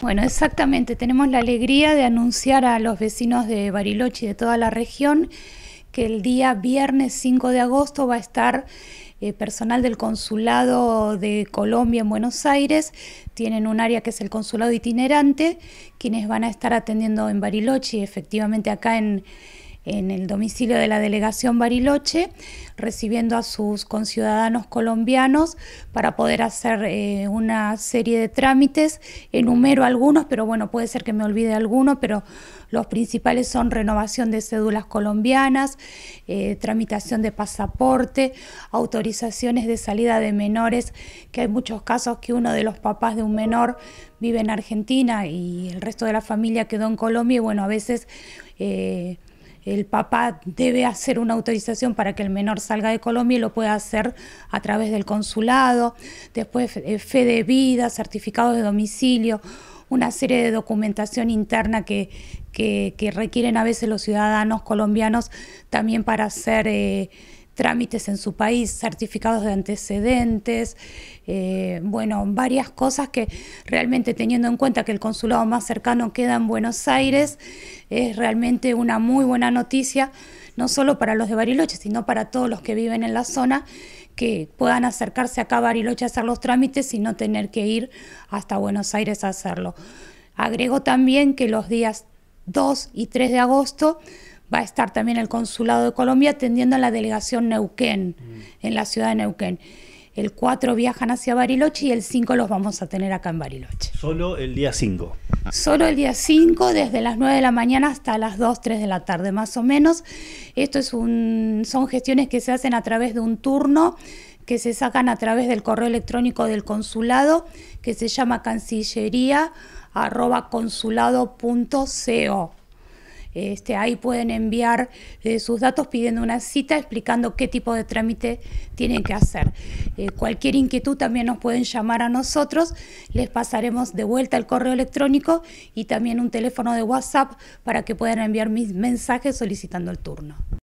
Bueno, exactamente. Tenemos la alegría de anunciar a los vecinos de Bariloche y de toda la región que el día viernes 5 de agosto va a estar eh, personal del Consulado de Colombia en Buenos Aires. Tienen un área que es el Consulado itinerante, quienes van a estar atendiendo en Bariloche, efectivamente acá en en el domicilio de la delegación Bariloche, recibiendo a sus conciudadanos colombianos para poder hacer eh, una serie de trámites. Enumero algunos, pero bueno, puede ser que me olvide alguno, pero los principales son renovación de cédulas colombianas, eh, tramitación de pasaporte, autorizaciones de salida de menores, que hay muchos casos que uno de los papás de un menor vive en Argentina y el resto de la familia quedó en Colombia y bueno, a veces... Eh, el papá debe hacer una autorización para que el menor salga de Colombia y lo pueda hacer a través del consulado, después eh, fe de vida, certificados de domicilio, una serie de documentación interna que, requieren a veces los ciudadanos colombianos también para hacer... Eh, trámites en su país, certificados de antecedentes, eh, bueno, varias cosas que realmente teniendo en cuenta que el consulado más cercano queda en Buenos Aires, es realmente una muy buena noticia, no solo para los de Bariloche, sino para todos los que viven en la zona que puedan acercarse acá a Bariloche a hacer los trámites y no tener que ir hasta Buenos Aires a hacerlo. Agrego también que los días 2 y 3 de agosto va a estar también el Consulado de Colombia atendiendo a la delegación Neuquén, mm. en la ciudad de Neuquén. El 4 viajan hacia Bariloche y el 5 los vamos a tener acá en Bariloche. Solo el día 5. Solo el día 5, desde las 9 de la mañana hasta las 2, 3 de la tarde más o menos. Esto es un, son gestiones que se hacen a través de un turno que se sacan a través del correo electrónico del consulado que se llama cancillería este, ahí pueden enviar eh, sus datos pidiendo una cita, explicando qué tipo de trámite tienen que hacer. Eh, cualquier inquietud también nos pueden llamar a nosotros, les pasaremos de vuelta el correo electrónico y también un teléfono de WhatsApp para que puedan enviar mis mensajes solicitando el turno.